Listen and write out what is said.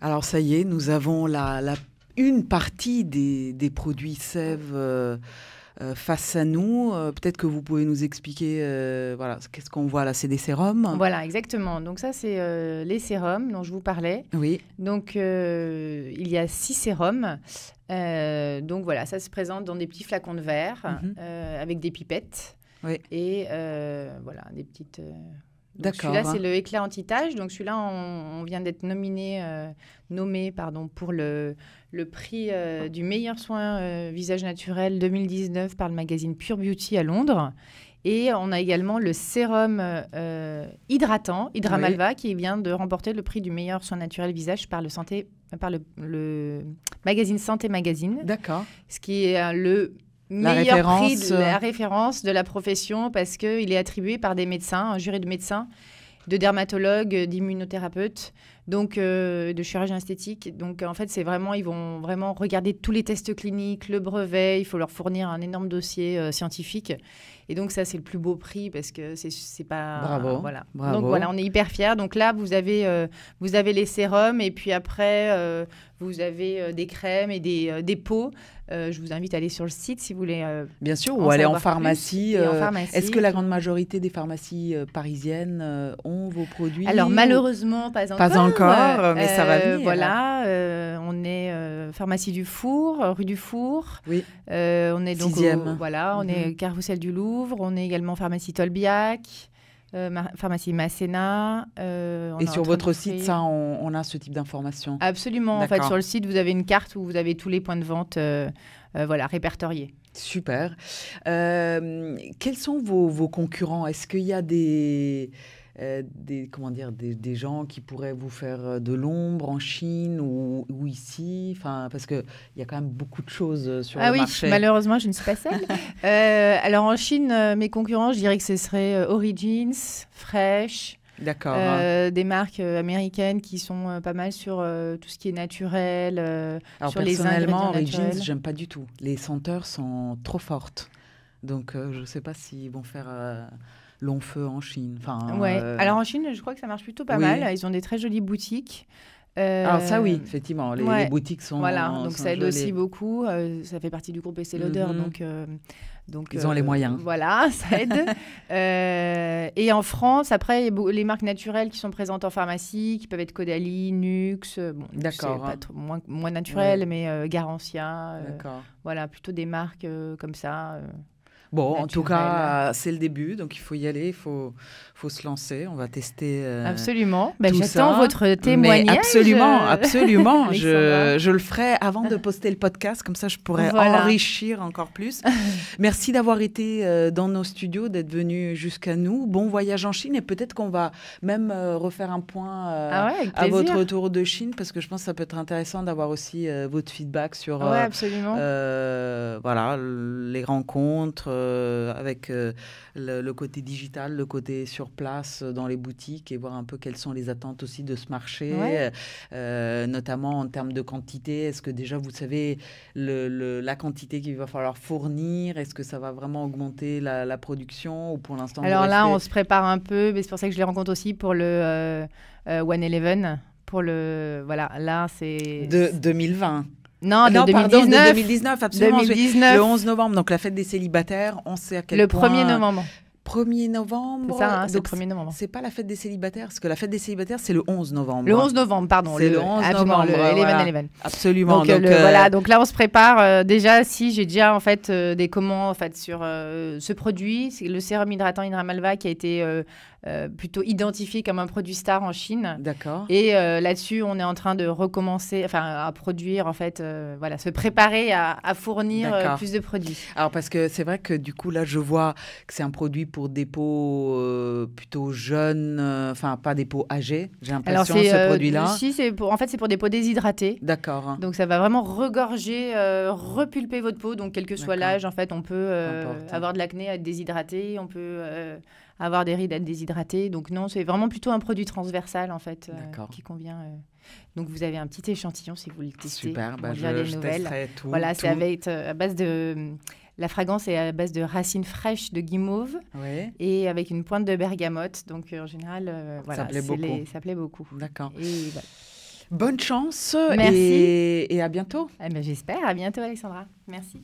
Alors ça y est, nous avons la, une partie des, des produits sève euh, euh, face à nous. Euh, peut-être que vous pouvez nous expliquer, voilà, qu'est-ce qu'on voit là C'est des sérums Voilà, exactement. Donc ça, c'est les sérums dont je vous parlais. Oui. Donc il y a six sérums. donc voilà, ça se présente dans des petits flacons de verre mhm. avec des pipettes. Oui. Et voilà, des petites celui-là, c'est le éclair anti-tache. Donc celui-là, on, vient d'être nominé, euh, nommé pardon, pour le, le prix euh, du meilleur soin euh, visage naturel 2019 par le magazine Pure Beauty à Londres. Et on a également le sérum hydratant, Hydra Malva, qui vient de remporter le prix du meilleur soin naturel visage par le santé par le, le magazine Santé Magazine. D'accord. Ce qui est le la référence... de la euh. référence de la profession parce qu'il est attribué par des médecins, un jury de médecins, de dermatologues, d'immunothérapeutes donc euh, de chirurgie esthétique. Donc en fait, c'est vraiment, ils vont vraiment regarder tous les tests cliniques, le brevet. Il faut leur fournir un énorme dossier euh, scientifique. Et donc ça, c'est le plus beau prix parce que c'est pas bravo. voilà. Donc voilà, on est hyper fiers. Donc là, vous avez euh, vous avez les sérums et puis après vous avez des crèmes et des, des pots. je vous invite à aller sur le site si vous voulez. Bien sûr, ou aller en pharmacie. Est-ce que la grande majorité des pharmacies parisiennes ont vos produits Alors malheureusement, pas Pas encore encore, mais ça va euh, venir. Voilà, euh, on est euh, pharmacie du Four, rue du Four. Oui. on est donc voilà, on mhm. est carrousel du Louvre, on est également pharmacie Tolbiac. pharmacie Masséna. et sur votre site, ça, on, a ce type d'informations Absolument. En fait, sur le site, vous avez une carte où vous avez tous les points de vente voilà, répertoriés. Super. quels sont vos, vos concurrents Est-ce qu'il y a des... Euh, des, comment dire, des, des, gens qui pourraient vous faire euh, de l'ombre en Chine ou, ou ici enfin, Parce qu'il y a quand même beaucoup de choses euh, sur ah le marché. Ah oui, malheureusement, je ne suis pas celle alors en Chine, mes concurrents, je dirais que ce serait Origins, Fresh. D'accord. Hein. Des marques américaines qui sont pas mal sur tout ce qui est naturel. Alors sur personnellement, les Origins, j'aime pas du tout. Les senteurs sont trop fortes. Donc je ne sais pas s'ils vont faire long feu en Chine. Enfin, ouais. Euh, Alors en Chine, je crois que ça marche plutôt pas mal. Ils ont des très jolies boutiques. Euh, Alors ça oui, effectivement, les, boutiques sont voilà, donc ça aide aussi beaucoup. Euh, ça fait partie du groupe Essay l'odeur mhm. donc donc ils ont les moyens. Voilà, ça aide. et en France, après les marques naturelles qui sont présentes en pharmacie, qui peuvent être Caudalie, Nux, d'accord, hein. moins, moins naturel, mais Garantia. voilà, plutôt des marques comme ça. Bon, en tout cas, c'est le début, donc il faut y aller, il faut, faut se lancer. On va tester. Euh, absolument. Ben, J'attends votre témoignage. absolument, absolument. je, je, le ferai avant de poster le podcast, comme ça je pourrais enrichir encore plus. Merci d'avoir été euh, dans nos studios, d'être venu jusqu'à nous. Bon voyage en Chine et peut-être qu'on va même euh, refaire un point ah à votre retour de Chine, parce que je pense que ça peut être intéressant d'avoir aussi votre feedback sur voilà, les rencontres. Euh, avec euh, le, côté digital, le côté sur place euh, dans les boutiques et voir un peu quelles sont les attentes aussi de ce marché, notamment en termes de quantité. Est-ce que déjà vous savez la quantité qu'il va falloir fournir Est-ce que ça va vraiment augmenter la, production ou pour l'instant Alors là, on se prépare un peu, mais c'est pour ça que je les rencontre aussi pour le One Eleven pour le voilà là c'est de 2020 non, de 2019. 2019, absolument. Le 11 novembre, donc la fête des célibataires, on sait à quel le point. Le 1er novembre. 1er novembre. C'est ça, hein, c'est le 1er novembre. C'est pas la fête des célibataires, parce que la fête des célibataires, c'est le 11 novembre. Le 11 novembre, pardon. C'est le, 11 novembre. Absolument. Donc, euh, euh, voilà, donc là, on se prépare. Euh, déjà, si j'ai déjà en fait des commandes en fait, sur ce produit, c'est le sérum hydratant Malva qui a été plutôt identifié comme un produit star en Chine. D'accord. Et là-dessus, on est en train de recommencer, enfin, à produire, en fait, voilà, se préparer à, à fournir plus de produits. Alors, parce que c'est vrai que du coup, là, je vois que c'est un produit pour des peaux euh, plutôt jeunes, euh, enfin pas des peaux âgées, j'ai l'impression, ce euh, produit-là. en fait, c'est pour des peaux déshydratées. D'accord. Donc ça va vraiment regorger, repulper votre peau. Donc quel que soit l'âge, en fait, on peut avoir de l'acné à être déshydraté, on peut avoir des rides à être déshydraté. Donc non, c'est vraiment plutôt un produit transversal, en fait, qui convient. Donc vous avez un petit échantillon si vous le testez. Super, bah je, testerai tout. Voilà, c'est va être à base de la fragrance est à base de racines fraîches de guimauve et avec une pointe de bergamote. Donc euh, en général, euh, ça plaît beaucoup. D'accord. Bonne chance Merci. Et, à bientôt. Eh ben, J'espère. À bientôt, Alexandra. Merci.